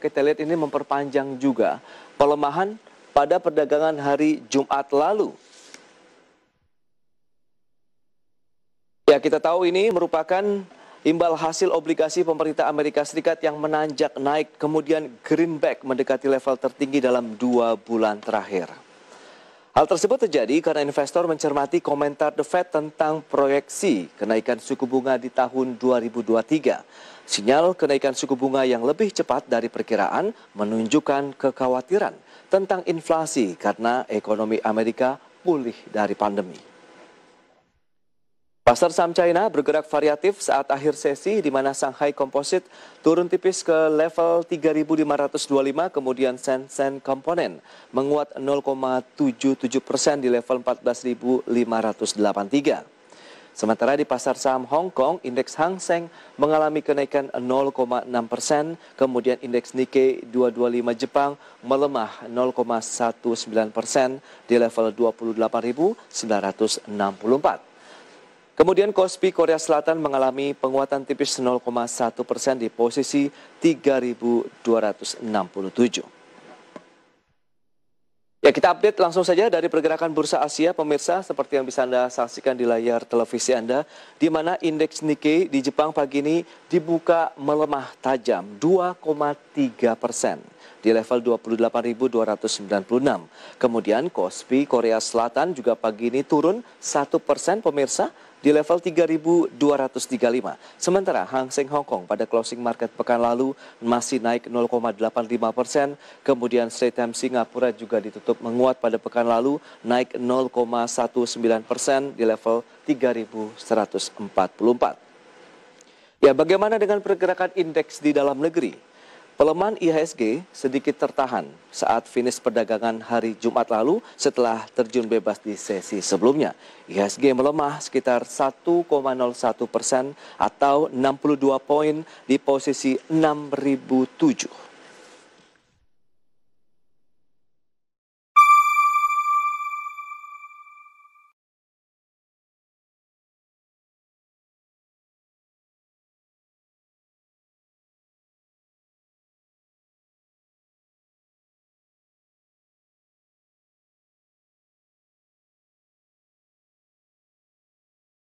Kita lihat ini memperpanjang juga pelemahan pada perdagangan hari Jumat lalu. Ya, kita tahu ini merupakan imbal hasil obligasi pemerintah Amerika Serikat yang menanjak naik, kemudian greenback mendekati level tertinggi dalam dua bulan terakhir. Hal tersebut terjadi karena investor mencermati komentar The Fed tentang proyeksi kenaikan suku bunga di tahun 2023. Sinyal kenaikan suku bunga yang lebih cepat dari perkiraan menunjukkan kekhawatiran tentang inflasi karena ekonomi Amerika pulih dari pandemi. Pasar saham China bergerak variatif saat akhir sesi di mana Shanghai Composite turun tipis ke level 3.525 kemudian Shenzhen Komponen menguat 0,77 persen di level 14.583. Sementara di pasar saham Hong Kong, indeks Hang Seng mengalami kenaikan 0,6 persen, kemudian indeks Nikkei 225 Jepang melemah 0,19 persen di level 28.964. Kemudian Kospi Korea Selatan mengalami penguatan tipis 0,1 persen di posisi 3.267. Ya kita update langsung saja dari pergerakan bursa Asia pemirsa seperti yang bisa Anda saksikan di layar televisi Anda di mana indeks Nikkei di Jepang pagi ini dibuka melemah tajam 2,3 persen di level 28.296. Kemudian Kospi Korea Selatan juga pagi ini turun 1 persen pemirsa di level 3.235. Sementara Hang Seng Hong Kong pada closing market pekan lalu masih naik 0,85 persen. Kemudian Straits Times Singapura juga ditutup menguat pada pekan lalu naik 0,19 persen di level 3.144. Ya, bagaimana dengan pergerakan indeks di dalam negeri? Pelemahan IHSG sedikit tertahan saat finish perdagangan hari Jumat lalu setelah terjun bebas di sesi sebelumnya. IHSG melemah sekitar 1,01 persen atau 62 poin di posisi 6007.